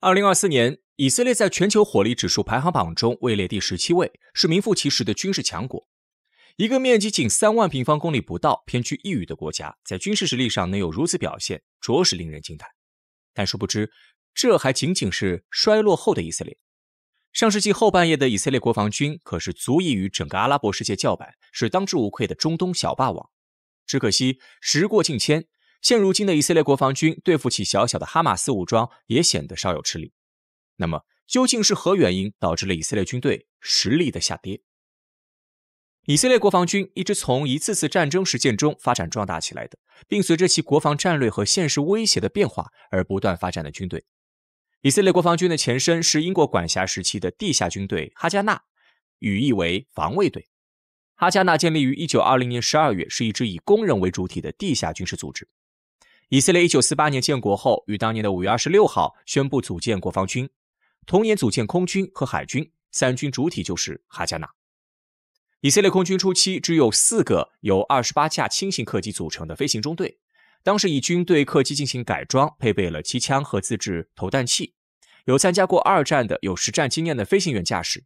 二零二四年，以色列在全球火力指数排行榜中位列第十七位，是名副其实的军事强国。一个面积仅三万平方公里不到、偏居一隅的国家，在军事实力上能有如此表现，着实令人惊叹。但殊不知，这还仅仅是衰落后的以色列。上世纪后半叶的以色列国防军可是足以与整个阿拉伯世界叫板，是当之无愧的中东小霸王。只可惜，时过境迁。现如今的以色列国防军对付起小小的哈马斯武装也显得稍有吃力。那么究竟是何原因导致了以色列军队实力的下跌？以色列国防军一直从一次次战争实践中发展壮大起来的，并随着其国防战略和现实威胁的变化而不断发展的军队。以色列国防军的前身是英国管辖时期的地下军队哈加纳，语翼为防卫队。哈加纳建立于1920年12月，是一支以工人为主体的地下军事组织。以色列一九四八年建国后，于当年的五月二十六号宣布组建国防军，同年组建空军和海军。三军主体就是哈加纳。以色列空军初期只有四个由二十八架轻型客机组成的飞行中队，当时以军对客机进行改装，配备了机枪和自制投弹器，有参加过二战的有实战经验的飞行员驾驶。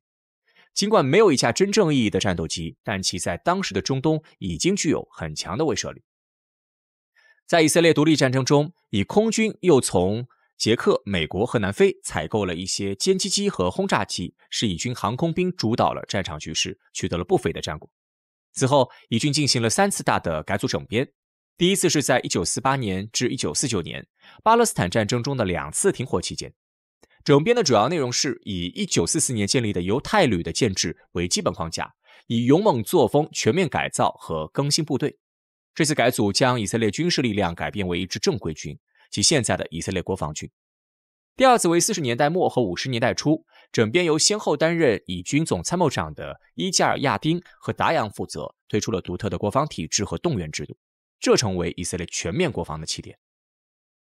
尽管没有一架真正意义的战斗机，但其在当时的中东已经具有很强的威慑力。在以色列独立战争中，以空军又从捷克、美国和南非采购了一些歼击机和轰炸机，使以军航空兵主导了战场局势，取得了不菲的战果。此后，以军进行了三次大的改组整编，第一次是在1948年至1949年巴勒斯坦战争中的两次停火期间。整编的主要内容是以1944年建立的犹太旅的建制为基本框架，以勇猛作风全面改造和更新部队。这次改组将以色列军事力量改变为一支正规军，即现在的以色列国防军。第二次为四十年代末和五十年代初，整编由先后担任以军总参谋长的伊加尔·亚丁和达扬负责，推出了独特的国防体制和动员制度，这成为以色列全面国防的起点。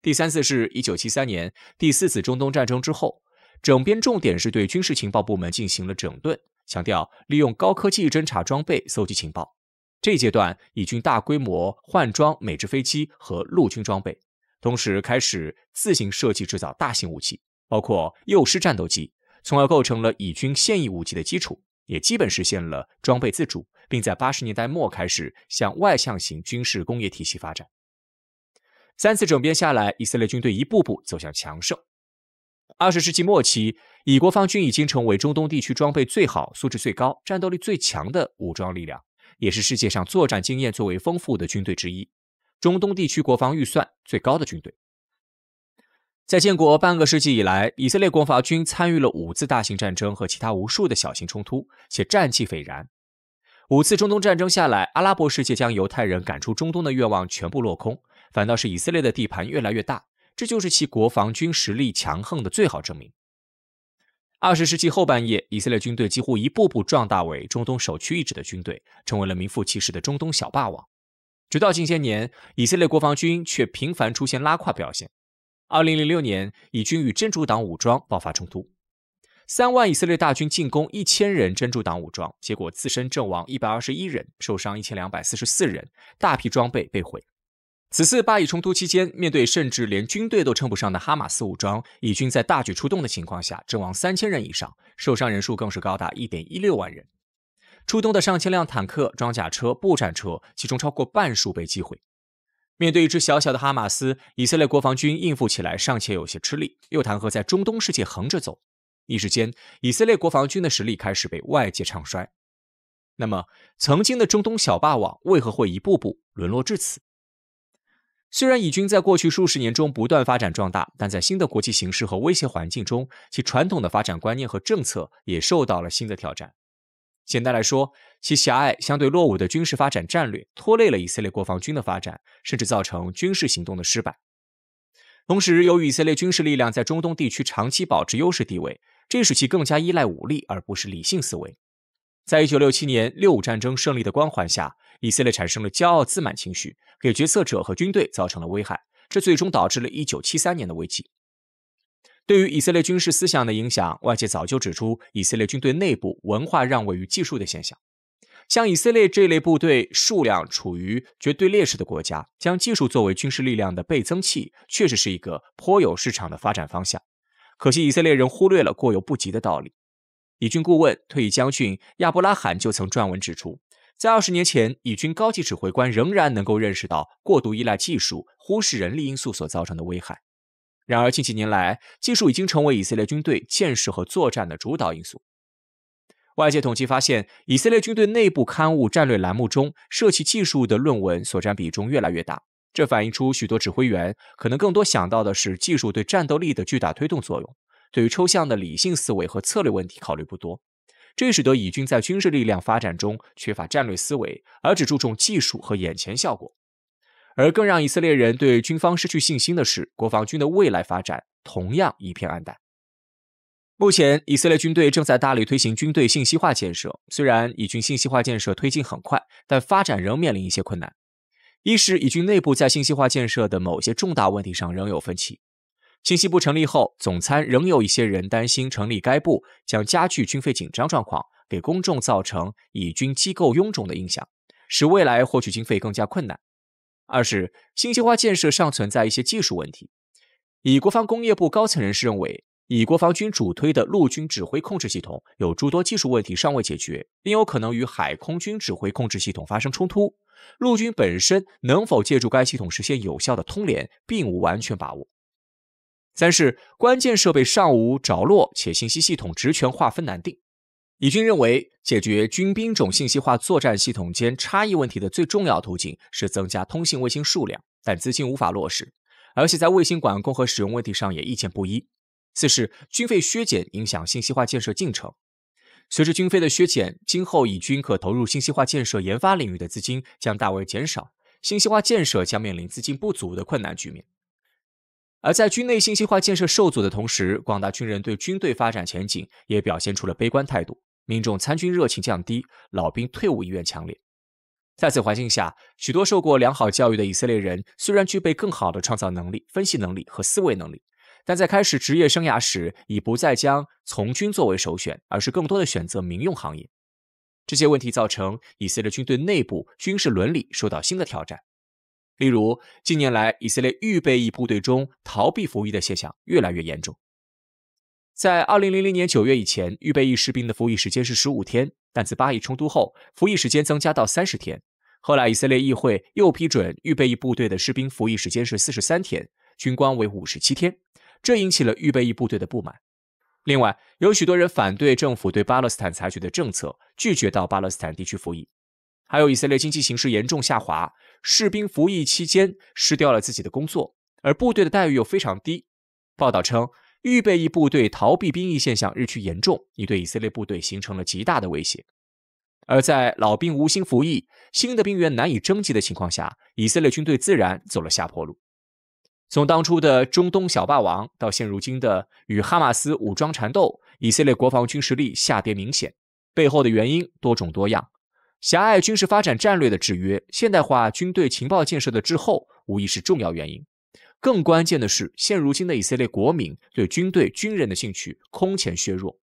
第三次是一九七三年第四次中东战争之后，整编重点是对军事情报部门进行了整顿，强调利用高科技侦察装备搜集情报。这阶段，以军大规模换装美制飞机和陆军装备，同时开始自行设计制造大型武器，包括幼狮战斗机，从而构成了以军现役武器的基础，也基本实现了装备自主，并在八十年代末开始向外向型军事工业体系发展。三次整编下来，以色列军队一步步走向强盛。二十世纪末期，以国防军已经成为中东地区装备最好、素质最高、战斗力最强的武装力量。也是世界上作战经验最为丰富的军队之一，中东地区国防预算最高的军队。在建国半个世纪以来，以色列国防军参与了五次大型战争和其他无数的小型冲突，且战绩斐然。五次中东战争下来，阿拉伯世界将犹太人赶出中东的愿望全部落空，反倒是以色列的地盘越来越大，这就是其国防军实力强横的最好证明。二十世纪后半叶，以色列军队几乎一步步壮大为中东首屈一指的军队，成为了名副其实的中东小霸王。直到近些年，以色列国防军却频繁出现拉胯表现。二零零六年，以军与真主党武装爆发冲突，三万以色列大军进攻一千人真主党武装，结果自身阵亡一百二十一人，受伤一千两百四十四人，大批装备被毁。此次巴以冲突期间，面对甚至连军队都称不上的哈马斯武装，以军在大举出动的情况下，阵亡三千人以上，受伤人数更是高达一点一六万人。出动的上千辆坦克、装甲车、步战车，其中超过半数被击毁。面对一支小小的哈马斯，以色列国防军应付起来尚且有些吃力，又谈何在中东世界横着走？一时间，以色列国防军的实力开始被外界唱衰。那么，曾经的中东小霸王为何会一步步沦落至此？虽然以军在过去数十年中不断发展壮大，但在新的国际形势和威胁环境中，其传统的发展观念和政策也受到了新的挑战。简单来说，其狭隘、相对落伍的军事发展战略拖累了以色列国防军的发展，甚至造成军事行动的失败。同时，由于以色列军事力量在中东地区长期保持优势地位，这使其更加依赖武力而不是理性思维。在一九六七年六五战争胜利的光环下，以色列产生了骄傲自满情绪，给决策者和军队造成了危害，这最终导致了一九七三年的危机。对于以色列军事思想的影响，外界早就指出以色列军队内部文化让位于技术的现象。像以色列这类部队数量处于绝对劣势的国家，将技术作为军事力量的倍增器，确实是一个颇有市场的发展方向。可惜以色列人忽略了过犹不及的道理。以军顾问、退役将军亚伯拉罕就曾撰文指出，在二十年前，以军高级指挥官仍然能够认识到过度依赖技术、忽视人力因素所造成的危害。然而，近几年来，技术已经成为以色列军队建设和作战的主导因素。外界统计发现，以色列军队内部刊物战略栏目中涉及技术的论文所占比重越来越大，这反映出许多指挥员可能更多想到的是技术对战斗力的巨大推动作用。对于抽象的理性思维和策略问题考虑不多，这使得以军在军事力量发展中缺乏战略思维，而只注重技术和眼前效果。而更让以色列人对军方失去信心的是，国防军的未来发展同样一片暗淡。目前，以色列军队正在大力推行军队信息化建设，虽然以军信息化建设推进很快，但发展仍面临一些困难。一是以军内部在信息化建设的某些重大问题上仍有分歧。信息部成立后，总参仍有一些人担心，成立该部将加剧军费紧张状况，给公众造成以军机构臃肿的印象，使未来获取经费更加困难。二是信息化建设尚存在一些技术问题。以国防工业部高层人士认为，以国防军主推的陆军指挥控制系统有诸多技术问题尚未解决，并有可能与海空军指挥控制系统发生冲突。陆军本身能否借助该系统实现有效的通联，并无完全把握。三是关键设备尚无着落，且信息系统职权划分难定。以军认为，解决军兵种信息化作战系统间差异问题的最重要途径是增加通信卫星数量，但资金无法落实，而且在卫星管控和使用问题上也意见不一。四是军费削减影响信息化建设进程。随着军费的削减，今后以军可投入信息化建设研发领域的资金将大为减少，信息化建设将面临资金不足的困难局面。而在军内信息化建设受阻的同时，广大军人对军队发展前景也表现出了悲观态度，民众参军热情降低，老兵退伍意愿强烈。在此环境下，许多受过良好教育的以色列人虽然具备更好的创造能力、分析能力和思维能力，但在开始职业生涯时已不再将从军作为首选，而是更多的选择民用行业。这些问题造成以色列军队内部军事伦理受到新的挑战。例如，近年来，以色列预备役部队中逃避服役的现象越来越严重。在二零零零年九月以前，预备役士兵的服役时间是十五天，但自巴以冲突后，服役时间增加到三十天。后来，以色列议会又批准预备役部队的士兵服役时间是四十三天，军官为五十七天，这引起了预备役部队的不满。另外，有许多人反对政府对巴勒斯坦采取的政策，拒绝到巴勒斯坦地区服役。还有以色列经济形势严重下滑，士兵服役期间失掉了自己的工作，而部队的待遇又非常低。报道称，预备役部队逃避兵役现象日趋严重，已对以色列部队形成了极大的威胁。而在老兵无心服役、新的兵员难以征集的情况下，以色列军队自然走了下坡路。从当初的中东小霸王，到现如今的与哈马斯武装缠斗，以色列国防军实力下跌明显，背后的原因多种多样。狭隘军事发展战略的制约，现代化军队情报建设的滞后，无疑是重要原因。更关键的是，现如今的以色列国民对军队、军人的兴趣空前削弱。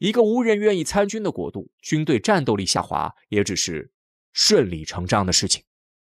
一个无人愿意参军的国度，军队战斗力下滑，也只是顺理成章的事情。